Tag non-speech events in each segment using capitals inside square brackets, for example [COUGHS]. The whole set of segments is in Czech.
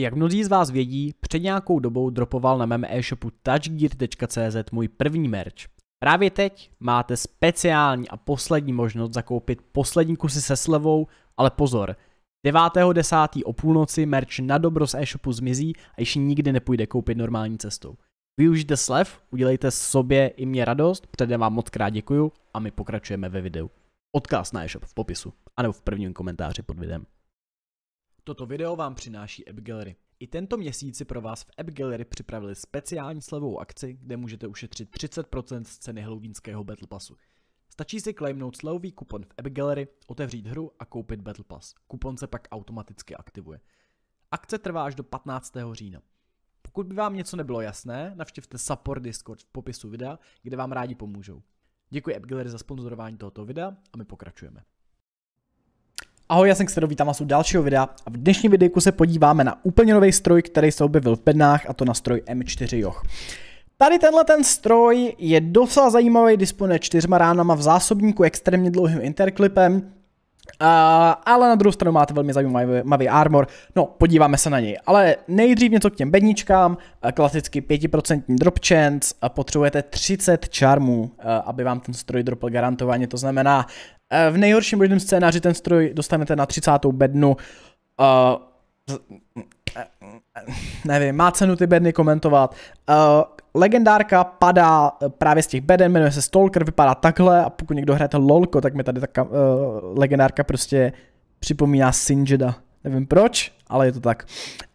Jak mnozí z vás vědí, před nějakou dobou dropoval na mém e-shopu touchgear.cz můj první merch. Právě teď máte speciální a poslední možnost zakoupit poslední kusy se slevou, ale pozor, 9.10. o půlnoci merch na dobro z e-shopu zmizí a již nikdy nepůjde koupit normální cestou. Využijte slev, udělejte sobě i mě radost, předem vám moc krát děkuju a my pokračujeme ve videu. Odkaz na e-shop v popisu, anebo v prvním komentáři pod videem. Toto video vám přináší App Gallery. I tento měsíc si pro vás v App Gallery připravili speciální slevou akci, kde můžete ušetřit 30% z ceny halloweenského Battle Passu. Stačí si klejmnout slevový kupon v App Gallery, otevřít hru a koupit Battle Pass. Kupon se pak automaticky aktivuje. Akce trvá až do 15. října. Pokud by vám něco nebylo jasné, navštivte support Discord v popisu videa, kde vám rádi pomůžou. Děkuji AppGallery za sponzorování tohoto videa a my pokračujeme. Ahoj, já jsem Xero, vítám vás u dalšího videa a v dnešním videu se podíváme na úplně nový stroj, který se objevil v bednách a to na stroj M4 Joch. Tady tenhle ten stroj je docela zajímavý, disponuje čtyřma ránama v zásobníku extrémně dlouhým interklipem, Uh, ale na druhou stranu máte velmi zajímavý armor, no podíváme se na něj. Ale nejdřív něco k těm bedničkám, klasicky 5% drop chance, potřebujete 30 charmů, uh, aby vám ten stroj dropl garantovaně, to znamená uh, v nejhorším možném scénáři ten stroj dostanete na 30. bednu, [LAUGHS] nevím, má cenu ty bedny komentovat. Uh, legendárka padá eh, právě z těch beden, jmenuje se Stalker, vypadá takhle a pokud někdo to lolko, tak mi tady ta uh, eh, legendárka prostě připomíná Sinjeda. Nevím proč, ale je to tak.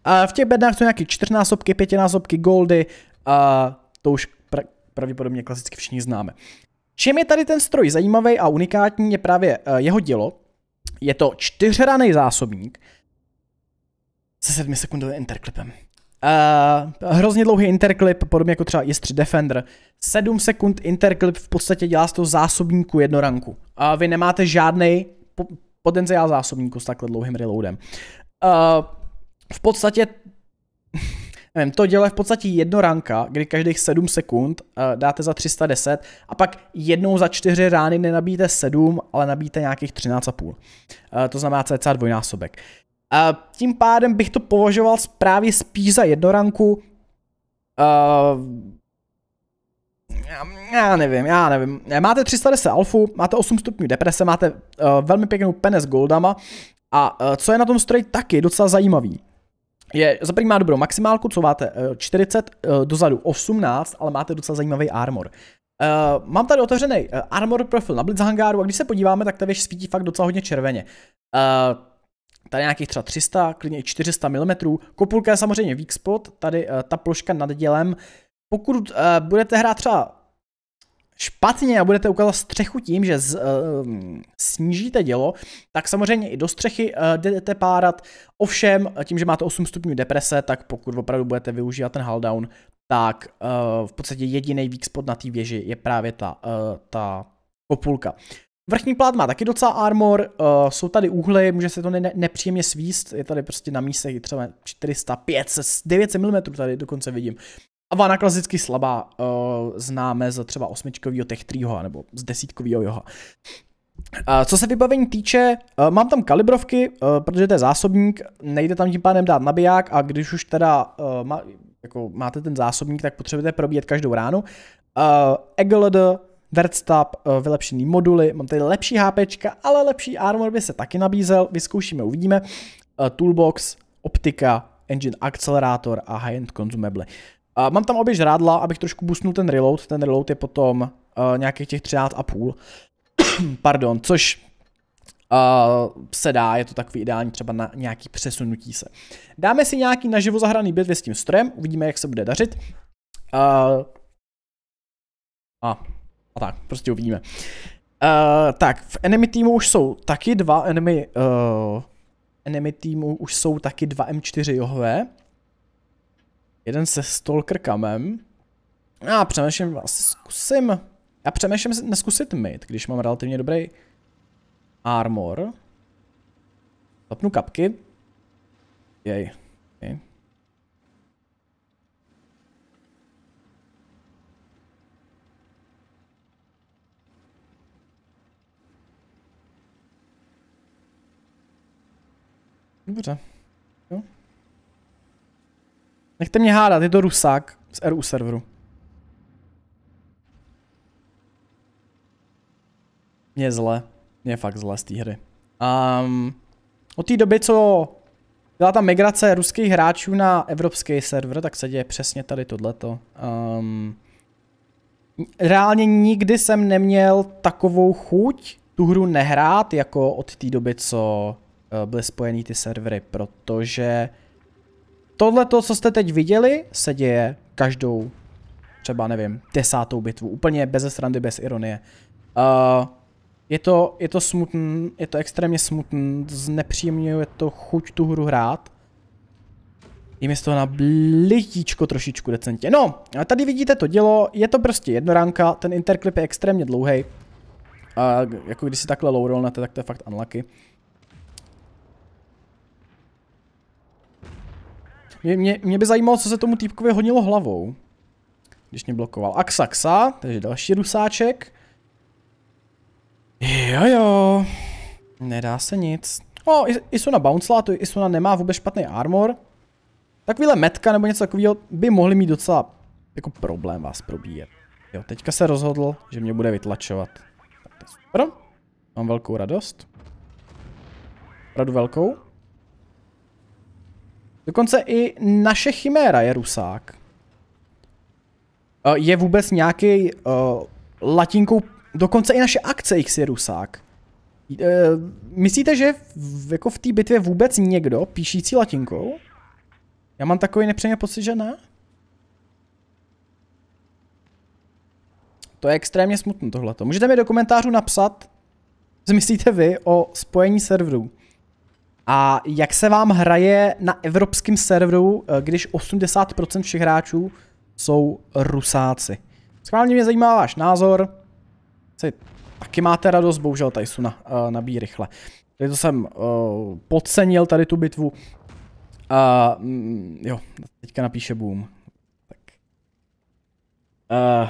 Uh, v těch bednách jsou nějaké čtyřnásobky, pětinásobky, goldy, uh, to už pra- pravděpodobně klasicky všichni známe. Čím je tady ten stroj zajímavý a unikátní je právě uh, jeho dělo. Je to čtyřhraný zásobník, se sedmi sekundovým interklipem. Uh, hrozně dlouhý interklip, podobně jako třeba jest 3 Defender. 7 sekund interklip v podstatě dělá z toho zásobníku jednoranku. Uh, vy nemáte žádný po- potenciál zásobníku s takhle dlouhým reloadem. Uh, v podstatě [LAUGHS] nevím, to dělá v podstatě jedno ranka, kdy každých 7 sekund uh, dáte za 310 a pak jednou za 4 rány nenabíjíte 7, ale nabíjíte nějakých 13,5. Uh, to znamená cca dvojnásobek. A tím pádem bych to považoval právě spíš za jednoranku. A... já nevím, já nevím. E, máte 310 alfu, máte 8 stupňů deprese, máte uh, velmi pěknou pene s goldama a uh, co je na tom stroji taky docela zajímavý, je, za první má dobrou maximálku, co máte uh, 40, uh, dozadu 18, ale máte docela zajímavý armor. Uh, mám tady otevřený uh, armor profil na blitzhangáru. a když se podíváme, tak ta věž svítí fakt docela hodně červeně. Uh, tady nějakých třeba 300, klidně i 400 mm. Kopulka je samozřejmě weak spot, tady uh, ta ploška nad dělem. Pokud uh, budete hrát třeba špatně a budete ukázat střechu tím, že z, uh, snížíte dělo, tak samozřejmě i do střechy uh, jdete párat. Ovšem, tím, že máte 8 stupňů deprese, tak pokud opravdu budete využívat ten down, tak uh, v podstatě jediný weak spot na té věži je právě ta, uh, ta kopulka. Vrchní plát má taky docela armor, uh, jsou tady úhly, může se to ne- nepříjemně svíst, je tady prostě na místech třeba 400, 500, 900 mm tady dokonce vidím. A vana klasicky slabá, uh, známe z třeba osmičkovýho Tech 3 nebo z desítkovýho Joha. Eh, co se vybavení týče, mám tam kalibrovky, protože to je zásobník, nejde tam tím pádem dát nabiják a když už teda jako máte ten zásobník, tak potřebujete probíjet každou ránu. Uh, Verstap, eh, vylepšený moduly, mám tady lepší HP, ale lepší armor by se taky nabízel, vyzkoušíme, uvidíme. Eh, toolbox, optika, engine accelerator a high-end consumable. Eh, mám tam obě žrádla, abych trošku busnul ten reload, ten reload je potom nějakých těch 13,5, [COUGHS] pardon, což uh, se dá, je to takový ideální třeba na nějaký přesunutí se. Dáme si nějaký naživo zahraný bitvě s tím strojem, uvidíme, jak se bude dařit. Uh, a a tak, prostě uvidíme. Uh, tak, v enemy týmu už jsou taky dva enemy, uh, enemy týmu už jsou taky dva M4 johové. Jeden se stalker kamem. Já přemýšlím, asi zkusím, já přemýšlím neskusit mid, když mám relativně dobrý armor. Zapnu kapky. Jej. Dobře. Jo. Nechte mě hádat, je to Rusák z RU serveru. Mě je zle. Mě je fakt zle z té hry. Um, od té doby, co byla ta migrace ruských hráčů na evropský server, tak se děje přesně tady tohleto. Um, reálně nikdy jsem neměl takovou chuť tu hru nehrát, jako od té doby, co Eh, byly spojený ty servery, protože tohle to, co jste teď viděli, se děje každou třeba, nevím, desátou bitvu. Úplně bez srandy, bez ironie. Uh, je to, je to smutný, je to extrémně smutný, znepříjemňuje to chuť tu hru hrát. Je mi z toho na blitíčko trošičku decentně. No, a tady vidíte to dělo, je to prostě jednoránka, ten interklip je extrémně dlouhý. Uh, jako když si takhle lowrollnete, tak to je fakt unlucky. Mě, mě, mě by zajímalo, co se tomu týpkovi honilo hlavou. Když mě blokoval. Axaxa, takže další rusáček. Jo jo. Nedá se nic. O, Isuna bouncela, to Isuna nemá vůbec špatný armor. Takovýhle metka nebo něco takového by mohli mít docela jako problém vás probíjet. Jo, teďka se rozhodl, že mě bude vytlačovat. Tak to je super. Mám velkou radost. Radu velkou. Dokonce i naše chiméra je rusák. Eh, je vůbec nějaký uh, eh, latinkou, dokonce i naše akce X je rusák. Uh, myslíte, že v, jako v té bitvě vůbec někdo píšící latinkou? Já mám takový nepřejmě pocit, že ne. To je extrémně smutné tohleto. Můžete mi do komentářů napsat, co myslíte vy o spojení serverů. A jak se vám hraje na evropském serveru, eh, když 80% všech hráčů jsou rusáci? Schválně mě zajímá váš názor. Jsi, taky máte radost, bohužel Tysona uh, eh, nabíjí rychle. Tady to jsem uh, podcenil, tady tu bitvu. Uh, jo, teďka napíše boom. Tak. Uh,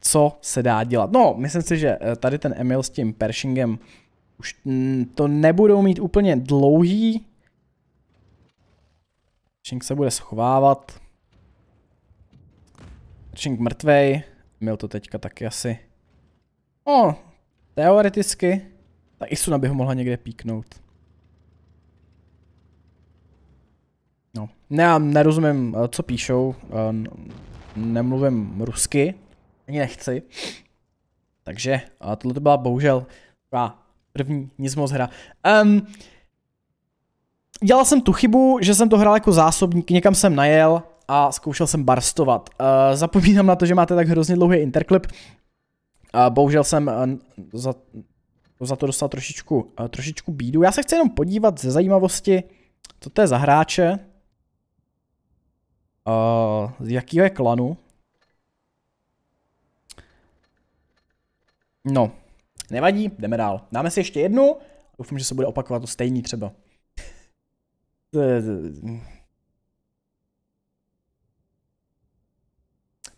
co se dá dělat? No, myslím si, že tady ten Emil s tím Pershingem už to nebudou mít úplně dlouhý. Řink se bude schovávat. Řink mrtvej. Mil to teďka taky asi. O, teoreticky. Ta Isuna by ho mohla někde píknout. No, ne, já nerozumím, eh, co píšou. Eh, nemluvím rusky. Ani nechci. Takže eh, tohle to byla bohužel První, nic moc hra. Um, dělal jsem tu chybu, že jsem to hrál jako zásobník, někam jsem najel a zkoušel jsem barstovat. Uh, zapomínám na to, že máte tak hrozně dlouhý interklip. Uh, bohužel jsem uh, za, za to dostal trošičku, uh, trošičku bídu. Já se chci jenom podívat ze zajímavosti, co to je za hráče. Uh, z jakého je klanu. No, Nevadí, jdeme dál. Dáme si ještě jednu. Doufám, že se bude opakovat to stejný třeba.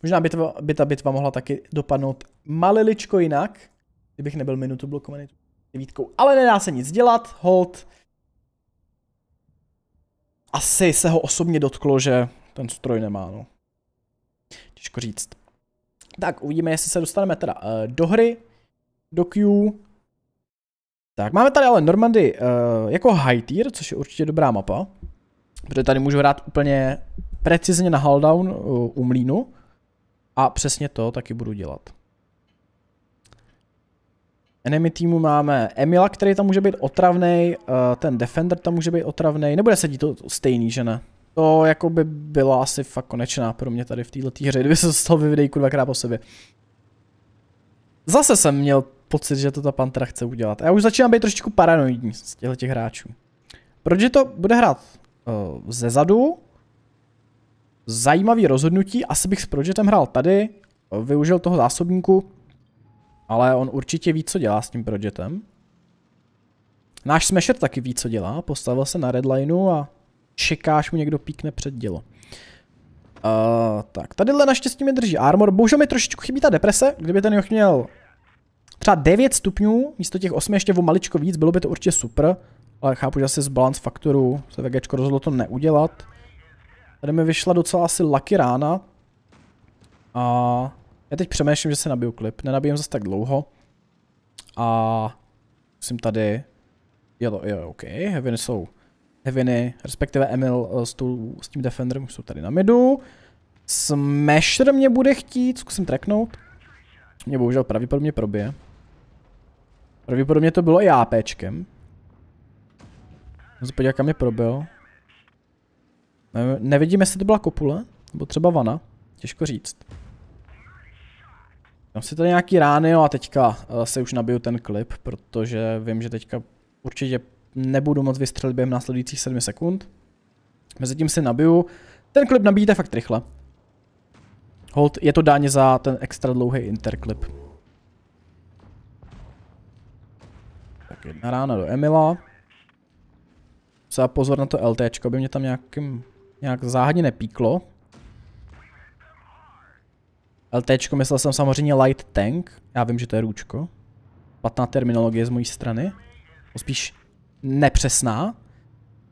Možná by, tva, by ta bitva mohla taky dopadnout maliličko jinak, kdybych nebyl minutu blokovaný devítkou. Ale nedá se nic dělat, hold. Asi se ho osobně dotklo, že ten stroj nemá, no. Těžko říct. Tak, uvidíme, jestli se dostaneme teda uh, do hry do Q. Tak, máme tady ale Normandy uh, jako high tier, což je určitě dobrá mapa. Protože tady můžu hrát úplně precizně na haldown uh, eh, u mlínu. A přesně to taky budu dělat. Enemy týmu máme Emila, který tam může být otravný, uh, eh, ten Defender tam může být otravný, nebude se to stejný, že ne? To jako by byla asi fakt konečná pro mě tady v této hře, kdyby se z toho videjku dvakrát po sobě. Zase jsem měl pocit, že to ta pantera chce udělat. Já už začínám být trošičku paranoidní z těchto těch hráčů. Protože to bude hrát uh, ze zadu. Zajímavý rozhodnutí. Asi bych s Projectem hrál tady. Eh, využil toho zásobníku. Ale on určitě ví, co dělá s tím Projectem. Náš Smasher taky ví, co dělá. Postavil se na redlineu a čekáš mu někdo píkne před dělo. Uh, tak, tadyhle naštěstí mi drží armor. Bohužel mi trošičku chybí ta deprese. Kdyby ten Joch měl třeba 9 stupňů, místo těch 8 ještě o maličko víc, bylo by to určitě super, ale chápu, že asi z balance faktoru se VGčko rozhodlo to neudělat. Tady mi vyšla docela asi lucky rána. A já teď přemýšlím, že se nabiju klip, nenabijem zase tak dlouho. A musím tady, jo, jo, ok, heaviny jsou heaviny, respektive Emil eh, s, tu, s tím Defenderem jsou tady na midu. Smasher mě bude chtít, zkusím treknout. Mě bohužel pravděpodobně probije. Pravděpodobně to bylo i APčkem. Musím podívat, kam je probil. Ne, nevidím, jestli to byla kopule, nebo třeba vana. Těžko říct. Tam si tady nějaký rány, jo, no a teďka eh, se už nabiju ten klip, protože vím, že teďka určitě nebudu moc vystřelit během následujících 7 sekund. Mezitím si nabiju. Ten klip nabíjíte fakt rychle. Hold, je to dáně za ten extra dlouhý interklip. Jedna rána do Emila. Třeba pozor na to LT, by mě tam nějakým, nějak záhadně nepíklo. LT, myslel jsem samozřejmě Light Tank, já vím, že to je růčko. Patná terminologie z mojí strany. O spíš nepřesná.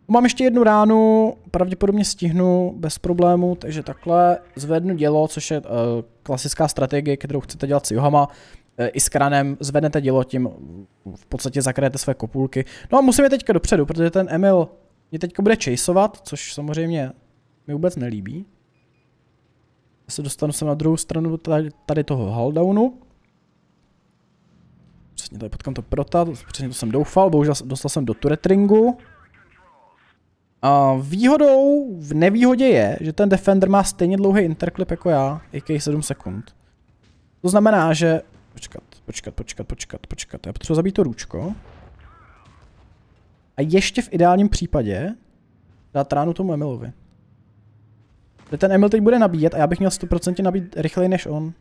Mám ještě jednu ránu, pravděpodobně stihnu bez problému, takže takhle zvednu dělo, což je uh, klasická strategie, kterou chcete dělat s Johama. Eh, i s kranem, zvednete dílo tím, v podstatě zakrajete své kopulky. No a musíme teďka dopředu, protože ten Emil mě teďka bude chaseovat, což samozřejmě mi vůbec nelíbí. Já se dostanu sem na druhou stranu tady, toho haldownu. Přesně tady potkám to prota, přesně to jsem doufal, bohužel dostal jsem do turretringu. A výhodou v nevýhodě je, že ten Defender má stejně dlouhý interklip jako já, i 7 sekund. To znamená, že Počkat, počkat, počkat, počkat, počkat. Já potřebuji zabít to ručko. A ještě v ideálním případě dát ránu tomu Emilovi. Že ten Emil teď bude nabíjet a já bych měl 100% nabít rychleji než on.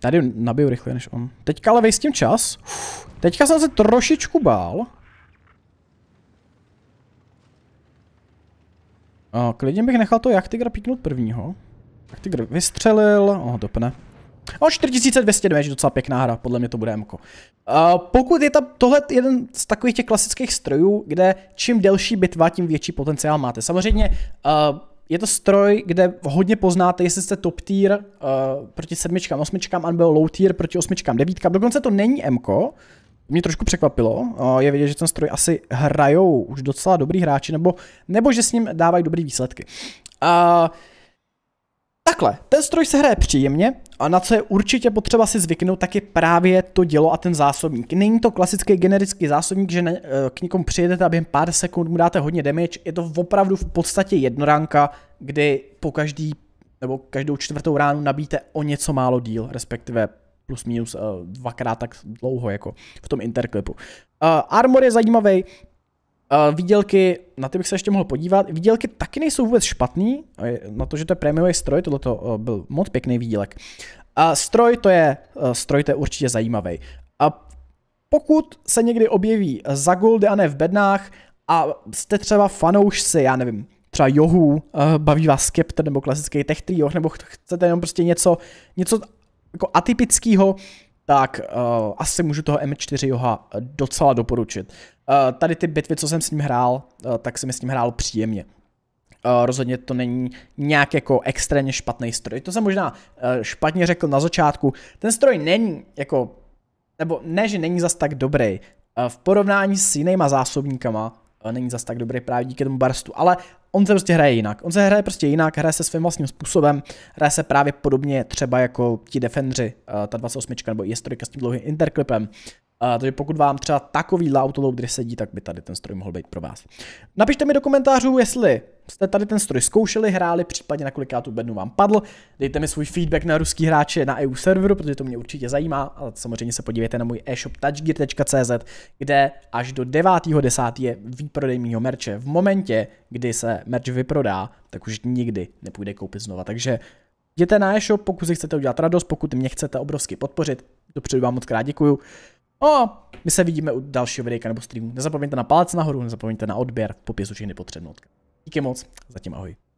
Tady nabiju rychleji než on. Teďka ale vejstím čas. Uf. Teďka jsem se trošičku bál. A klidně bych nechal to jak tygra píknout prvního. Jak tygr vystřelil, oh, dopne. O, 4200 damage, docela pěkná hra, podle mě to bude Mko. pokud je tohle jeden z takových těch klasických strojů, kde čím delší bitva, tím větší potenciál máte. Samozřejmě a, je to stroj, kde hodně poznáte, jestli jste top tier uh, proti sedmičkám, osmičkám, anebo low tier proti osmičkám, devítkám. Dokonce to není MK, mě trošku překvapilo. Je vidět, že ten stroj asi hrajou už docela dobrý hráči, nebo, nebo že s ním dávají dobrý výsledky. A Takhle, ten stroj se hraje příjemně a na co je určitě potřeba si zvyknout, tak je právě to dělo a ten zásobník. Není to klasický generický zásobník, že ne, k někomu přijedete a během pár sekund mu dáte hodně damage, je to opravdu v podstatě jednoránka, kdy po každý nebo každou čtvrtou ránu nabíte o něco málo díl, respektive plus minus eh, dvakrát tak dlouho jako v tom interklipu. Uh, eh, armor je zajímavý, Uh, eh, výdělky, na ty bych se ještě mohl podívat. Výdělky taky nejsou vůbec špatný, na to, že to je prémiový stroj, tohle to byl moc pěkný výdělek. Uh, stroj to je, uh, stroj to je určitě zajímavý. A pokud se někdy objeví za goldy a ne v bednách a jste třeba fanoušci, já nevím, třeba johu, uh, baví vás skeptr nebo klasický tech trio, nebo chcete jenom prostě něco, něco jako atypického, tak uh, asi můžu toho M4 Joha docela doporučit. Uh, tady ty bitvy, co jsem s ním hrál, uh, tak jsem s ním hrál příjemně. Uh, rozhodně to není nějak jako extrémně špatný stroj. To jsem možná uh, špatně řekl na začátku. Ten stroj není jako, nebo ne, že není zas tak dobrý. Uh, v porovnání s jinýma zásobníkama není zas tak dobrý právě díky tomu barstu, ale on se prostě hraje jinak. On se hraje prostě jinak, hraje se svým vlastním způsobem, hraje se právě podobně třeba jako ti defendři, eh, ta 28 nebo i s tím dlouhým interklipem, takže pokud vám třeba takový kde sedí, tak by tady ten stroj mohl být pro vás. Napište mi do komentářů, jestli jste tady ten stroj zkoušeli, hráli, případně na koliká tu bednu vám padl. Dejte mi svůj feedback na ruský hráče na EU serveru, protože to mě určitě zajímá, A samozřejmě se podívejte na můj e-shop touchgear.cz, kde až do 9.10. je výprodej mýho merče. V momentě, kdy se merč vyprodá, tak už nikdy nepůjde koupit znova. Takže jděte na e-shop, pokud si chcete udělat radost, pokud mě chcete obrovsky podpořit. Dopředu vám moc krát děkuju. O, my se vidíme u dalšího videa nebo streamu. Nezapomeňte na palec nahoru, nezapomeňte na odběr, popis všechny potřebnou. Díky moc, zatím ahoj.